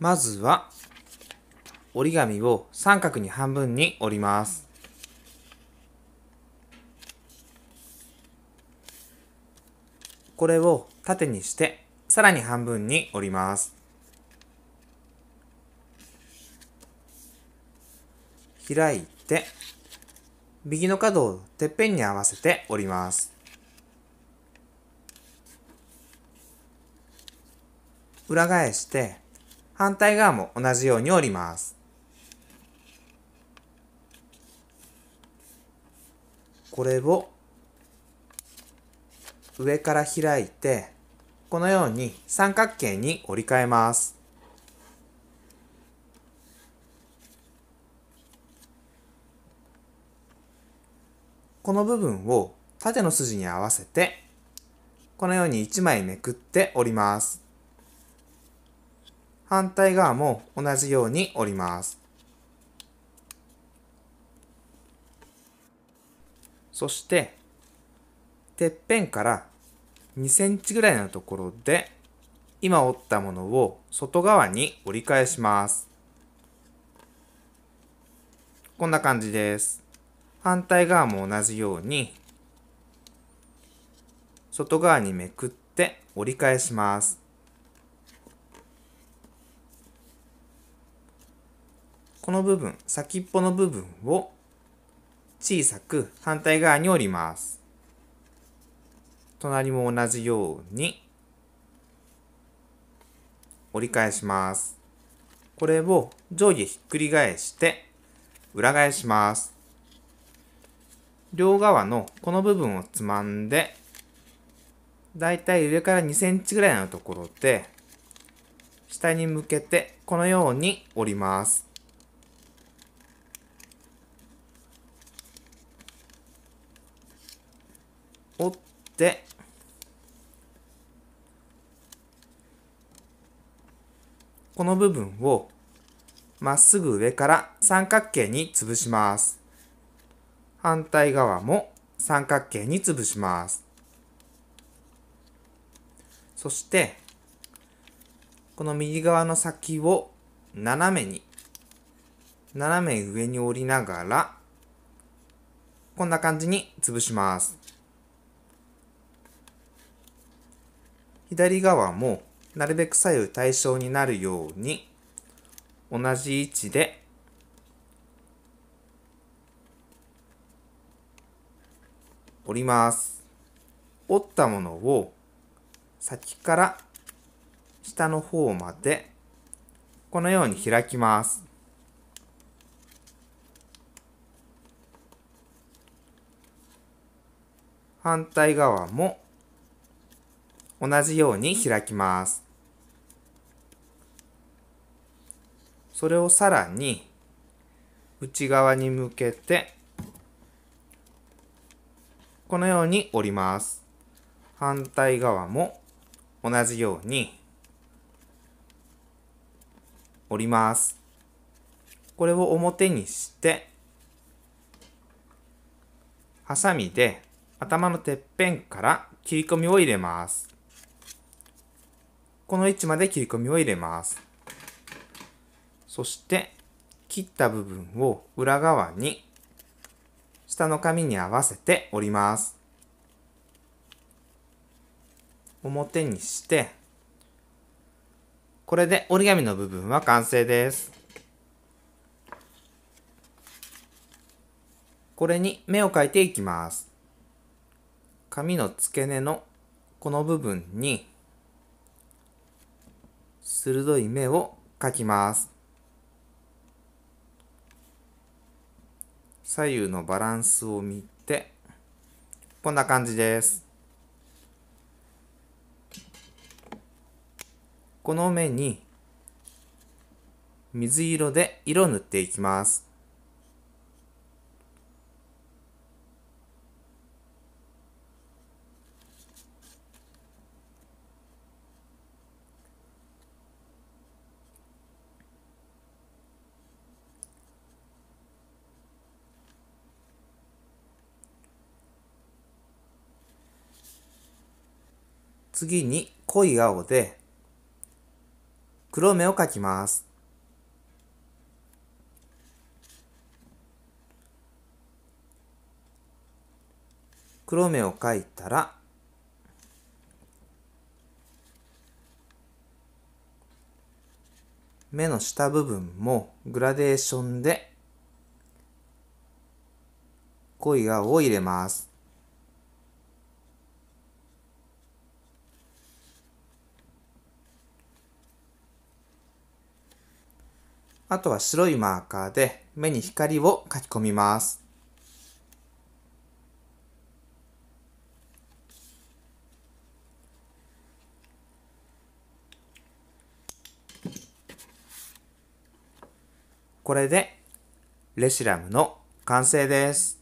まずは折り紙を三角に半分に折ります。これを縦にしてさらに半分に折ります。開いて右の角をてっぺんに合わせて折ります。裏返して反対側も同じように折ります。これを上から開いて、このように三角形に折り替えます。この部分を縦の筋に合わせて、このように1枚めくって折ります。反対側も同じように折ります。そして、てっぺんから2センチぐらいのところで、今折ったものを外側に折り返します。こんな感じです。反対側も同じように、外側にめくって折り返します。この部分、先っぽの部分を小さく反対側に折ります。隣も同じように折り返します。これを上下ひっくり返して裏返します。両側のこの部分をつまんで、だいたい上から2センチぐらいのところで、下に向けてこのように折ります。折ってこの部分をまっすぐ上から三角形に潰します。反対側も三角形に潰します。そして、この右側の先を斜めに、斜め上に折りながら、こんな感じに潰します。左側もなるべく左右対称になるように同じ位置で折ります折ったものを先から下の方までこのように開きます反対側も同じように開きます。それをさらに内側に向けてこのように折ります。反対側も同じように折ります。これを表にしてハサミで頭のてっぺんから切り込みを入れます。この位置まで切り込みを入れます。そして、切った部分を裏側に、下の紙に合わせて折ります。表にして、これで折り紙の部分は完成です。これに目を描いていきます。紙の付け根のこの部分に鋭い目を描きます。左右のバランスを見て、こんな感じです。この目に水色で色を塗っていきます。次に濃い青で黒目を描きます。黒目を描いたら目の下部分もグラデーションで濃い青を入れます。あとは白いマーカーで目に光を書き込みます。これでレシラムの完成です。